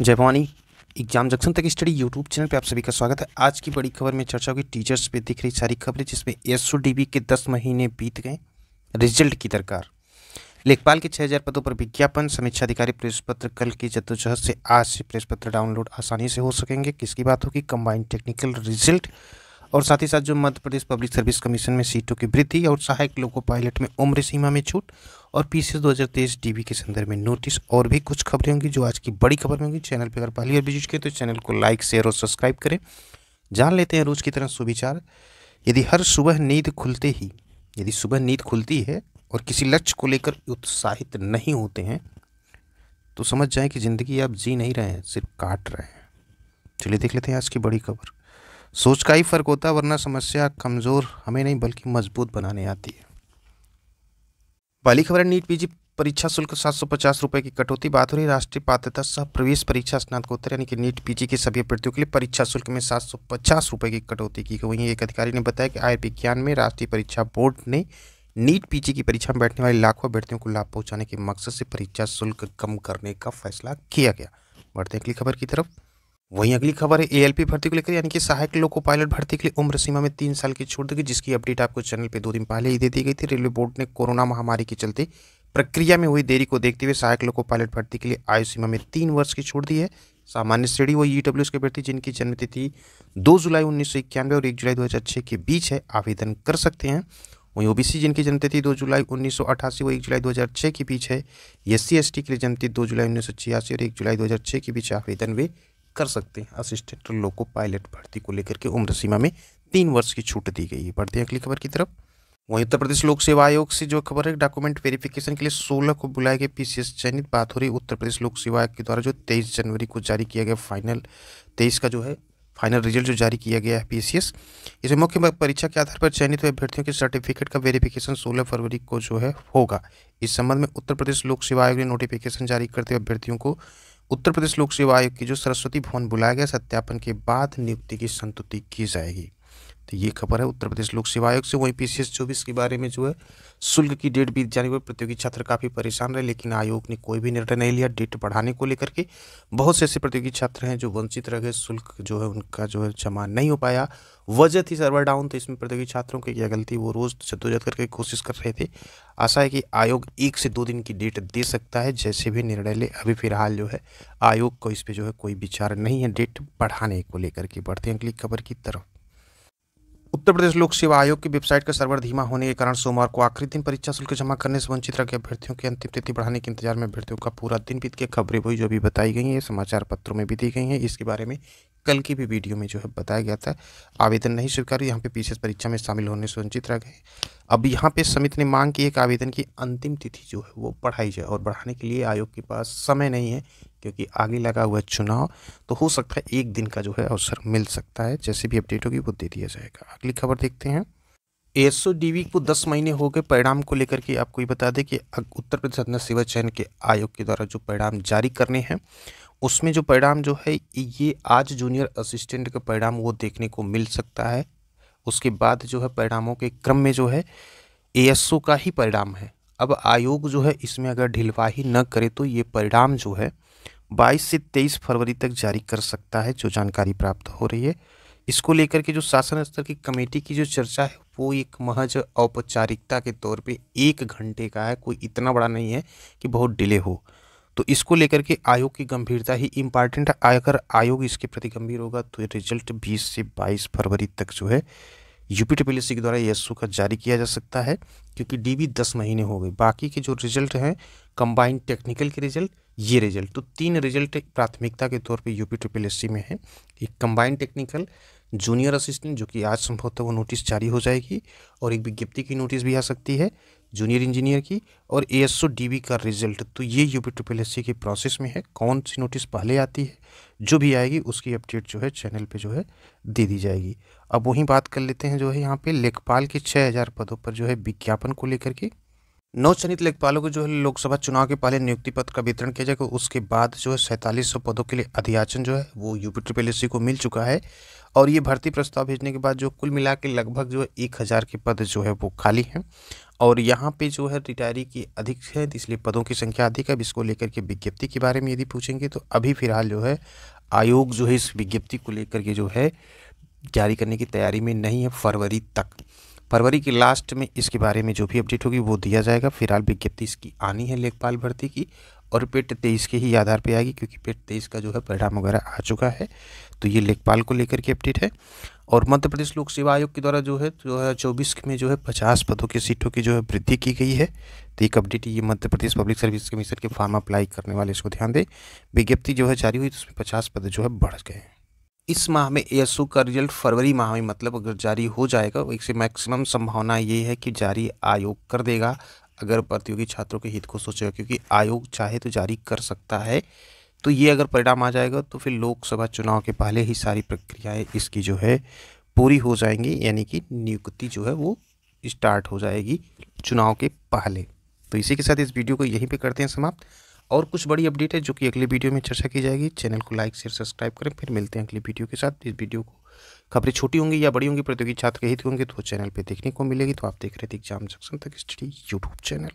जय Bhavani exam junction तक study YouTube channel पे आप सभी का स्वागत है आज की बड़ी खबर में चर्चा होगी टीचर्स पे दिख रही सारी खबरें जिसमें एस के दस महीने बीत गए रिजल्ट की दरकार लेखपाल के 6000 पदों पर विज्ञापन समीक्षा अधिकारी प्रेस पत्र कल की जद्दोजहद से आज से प्रेस पत्र डाउनलोड आसानी से हो सकेंगे किसकी बात होगी कंबाइंड टेक्निकल रिजल्ट और साथ ही साथ जो Madhya Pradesh public service commission में सीटों की वृद्धि और सहायक लोको पायलट में उम्र सीमा में छूट और पी सी दो डीबी के संदर्भ में नोटिस और भी कुछ खबरें होंगी जो आज की बड़ी खबर होंगी चैनल पर अगर पहली बार विजिट करें तो चैनल को लाइक शेयर और सब्सक्राइब करें जान लेते हैं रोज़ की तरह सुविचार यदि हर सुबह नींद खुलते ही यदि सुबह नींद खुलती है और किसी लक्ष्य को लेकर उत्साहित नहीं होते हैं तो समझ जाएं कि ज़िंदगी आप जी नहीं रहे हैं सिर्फ काट रहे हैं चलिए देख लेते हैं आज की बड़ी खबर सोच का ही फर्क होता है वरना समस्या कमज़ोर हमें नहीं बल्कि मजबूत बनाने आती है पहली खबर नीट पीजी परीक्षा शुल्क सात सौ पचास रुपये की कटौती बात हो रही राष्ट्रीय पात्रता सह प्रवेश परीक्षा स्नातकोत्तर यानी कि नीट पीजी के सभी अभ्यर्थियों के लिए परीक्षा शुल्क में सात सौ पचास रुपये की कटौती की गई है एक अधिकारी ने बताया कि आय विज्ञान में राष्ट्रीय परीक्षा बोर्ड ने नीट पीजी की परीक्षा में बैठने वाले लाखों अभ्यर्थियों को लाभ पहुंचाने के मकसद से परीक्षा शुल्क कम करने का फैसला किया गया बढ़ते अगली खबर की तरफ वहीं अगली खबर है एएलपी भर्ती को लेकर यानी कि सहायक लोको पायलट भर्ती के लिए उम्र सीमा में तीन साल की छूट देगी जिसकी अपडेट आपको चैनल पे दो दिन पहले ही दे दी गई थी रेलवे बोर्ड ने कोरोना महामारी के चलते प्रक्रिया में हुई देरी को देखते हुए सहायक लोको पायलट भर्ती के लिए आयु सीमा में तीन वर्ष की छूट दी है सामान्य श्रेणी व ई e के प्रति जिनकी जन्मतिथि दो जुलाई उन्नीस सौ इक्यानवे और एक जुलाई दो हज़ार के बीच है आवेदन कर सकते हैं वहीं ओबीसी जिनकी जन्मतिथि दो जुलाई उन्नीस सौ अठासी व एक जुलाई दो हज़ार छः के बीच है एस सी के लिए जन्मतिथि दो जुलाई उन्नीस सौ छियासी और एक जुलाई दो हज़ार छः के बीच आवेदन वे कर सकते हैं असिस्टेंट लोको पायलट भर्ती को लेकर के उम्र सीमा में तीन वर्ष की छूट दी गई है बढ़ते हैं अगली खबर की तरफ वहीं उत्तर प्रदेश लोक सेवा आयोग से जो खबर है डॉक्यूमेंट वेरिफिकेशन के लिए 16 को बुलाए गए पीसीएस चयनित बात हो रही उत्तर प्रदेश लोक सेवा आयोग के द्वारा जो 23 जनवरी को जारी किया गया फाइनल 23 का जो है फाइनल रिजल्ट जो जारी किया गया है पीसीएस इसे मुख्य परीक्षा के आधार पर चयनित हुए अभ्यर्थियों के सर्टिफिकेट का वेरिफिकेशन सोलह फरवरी को जो है होगा इस संबंध में उत्तर प्रदेश लोक सेवा आयोग ने नोटिफिकेशन जारी करते हुए अभ्यर्थियों को उत्तर प्रदेश लोक सेवा आयोग की जो सरस्वती भवन बुलाया गया सत्यापन के बाद नियुक्ति की संतुति की जाएगी तो ये खबर है उत्तर प्रदेश लोक सेवा आयोग से वहीं पी सी चौबीस के बारे में जो है शुल्क की डेट बीत जाने पर प्रतियोगी छात्र काफ़ी परेशान रहे लेकिन आयोग ने कोई भी निर्णय नहीं लिया डेट बढ़ाने को लेकर के बहुत से ऐसे प्रतियोगी छात्र हैं जो वंचित रह गए शुल्क जो है उनका जो है जमा नहीं हो पाया वजह थी सर्वर डाउन तो इसमें प्रतियोगी छात्रों की क्या गलती वो रोज़ जद्दोजहद करके कोशिश कर रहे थे आशा है कि आयोग एक से दो दिन की डेट दे सकता है जैसे भी निर्णय ले अभी फिलहाल जो है आयोग को इस पर जो है कोई विचार नहीं है डेट बढ़ाने को लेकर के बढ़ते हैं अगली खबर की तरफ उत्तर प्रदेश लोक सेवा आयोग की वेबसाइट का सर्वर धीमा होने के कारण सोमवार को आखिरी दिन परीक्षा शुल्क जमा करने से वंचित रखे अभ्यर्थियों की अंतिम तिथि बढ़ाने के इंतजार में अभ्यर्थियों का पूरा दिन बीत के खबरें हुई जो भी बताई गई हैं समाचार पत्रों में भी दी गई हैं इसके बारे में कल की भी वीडियो में जो है बताया गया था आवेदन नहीं स्वीकार यहाँ पे पीसीएस परीक्षा में शामिल होने से वंचित रह गए अब यहाँ पे समिति ने मांग की एक आवेदन की अंतिम तिथि जो है वो बढ़ाई जाए और बढ़ाने के लिए आयोग के पास समय नहीं है क्योंकि आगे लगा हुआ चुनाव तो हो सकता है एक दिन का जो है अवसर मिल सकता है जैसे भी अपडेट होगी वो दे दिया जाएगा अगली खबर देखते हैं एसओ डीवी को 10 महीने हो गए परिणाम को लेकर के आपको ये बता दें कि उत्तर प्रदेश अन्न सेवा चयन के आयोग के द्वारा जो परिणाम जारी करने हैं उसमें जो परिणाम जो है ये आज जूनियर असिस्टेंट का परिणाम वो देखने को मिल सकता है उसके बाद जो है परिणामों के क्रम में जो है ए का ही परिणाम है अब आयोग जो है इसमें अगर ढिलवाही न करे तो ये परिणाम जो है 22 से 23 फरवरी तक जारी कर सकता है जो जानकारी प्राप्त हो रही है इसको लेकर के जो शासन स्तर की कमेटी की जो चर्चा है वो एक महज औपचारिकता के तौर पे एक घंटे का है कोई इतना बड़ा नहीं है कि बहुत डिले हो तो इसको लेकर के आयोग की गंभीरता ही इम्पॉर्टेंट है अगर आयोग इसके प्रति गंभीर होगा तो रिजल्ट बीस से बाईस फरवरी तक जो है यूपी टीपीएलसी के द्वारा एसओ का जारी किया जा सकता है क्योंकि डीबी दस महीने हो गए बाकी के जो रिजल्ट हैं कंबाइंड टेक्निकल के रिजल्ट ये रिजल्ट तो तीन रिजल्ट प्राथमिकता के तौर पे यूपी ट्रिपल में है एक कंबाइंड टेक्निकल जूनियर असिस्टेंट जो कि आज संभवतः वो नोटिस जारी हो जाएगी और एक विज्ञप्ति की नोटिस भी आ सकती है जूनियर इंजीनियर की और ए एस का रिजल्ट तो ये यू पी ट्रिपल एस के प्रोसेस में है कौन सी नोटिस पहले आती है जो भी आएगी उसकी अपडेट जो है चैनल पे जो है दे दी जाएगी अब वहीं बात कर लेते हैं जो है यहाँ पे लेखपाल के छः हज़ार पदों पर जो है विज्ञापन को लेकर के नौ लेखपालों को जो है लोकसभा चुनाव के पहले नियुक्ति पत्र का वितरण किया जाएगा उसके बाद जो है सैंतालीस सौ पदों के लिए अधियाचन जो है वो यूपी ट्रिपल एस को मिल चुका है और ये भर्ती प्रस्ताव भेजने के बाद जो कुल मिला के लगभग जो है एक हज़ार के पद जो है वो खाली हैं और यहाँ पे जो है रिटायरी की अधिक है इसलिए पदों की संख्या अधिक है अब इसको लेकर के विज्ञप्ति के बारे में यदि पूछेंगे तो अभी फिलहाल जो है आयोग जो है इस विज्ञप्ति को लेकर के जो है जारी करने की तैयारी में नहीं है फरवरी तक फरवरी के लास्ट में इसके बारे में जो भी अपडेट होगी वो दिया जाएगा फिलहाल विज्ञप्ति इसकी आनी है लेखपाल भर्ती की और पेट तेईस के ही आधार पर आएगी क्योंकि पेट तेईस का जो है परिणाम वगैरह आ चुका है तो ये लेखपाल को लेकर के अपडेट है और मध्य प्रदेश लोक सेवा आयोग के द्वारा जो है दो हज़ार चौबीस में जो है पचास पदों की सीटों की जो है वृद्धि की गई है तो एक अपडेट ये Madhya Pradesh public service commission के फॉर्म अप्लाई करने वाले इसको ध्यान दें विज्ञप्ति जो है जारी हुई तो उसमें पचास पद जो है बढ़ गए इस माह में ए का रिजल्ट फरवरी माह में मतलब अगर जारी हो जाएगा तो इससे मैक्सिमम संभावना ये है कि जारी आयोग कर देगा अगर प्रतियोगी छात्रों के हित को सोचेगा क्योंकि आयोग चाहे तो जारी कर सकता है तो ये अगर परिणाम आ जाएगा तो फिर लोकसभा चुनाव के पहले ही सारी प्रक्रियाएं इसकी जो है पूरी हो जाएंगी यानी कि नियुक्ति जो है वो स्टार्ट हो जाएगी चुनाव के पहले तो इसी के साथ इस वीडियो को यहीं पे करते हैं समाप्त और कुछ बड़ी अपडेट है जो कि अगले वीडियो में चर्चा की जाएगी चैनल को लाइक शेयर सब्सक्राइब करें फिर मिलते हैं अगली वीडियो के साथ इस वीडियो को खबरें छोटी होंगी या बड़ी होंगी प्रतियोगी छात्र हित होंगे तो चैनल पर देखने को मिलेगी तो आप देख रहे थे एग्जाम सेक्शन तक स्टडी यूट्यूब चैनल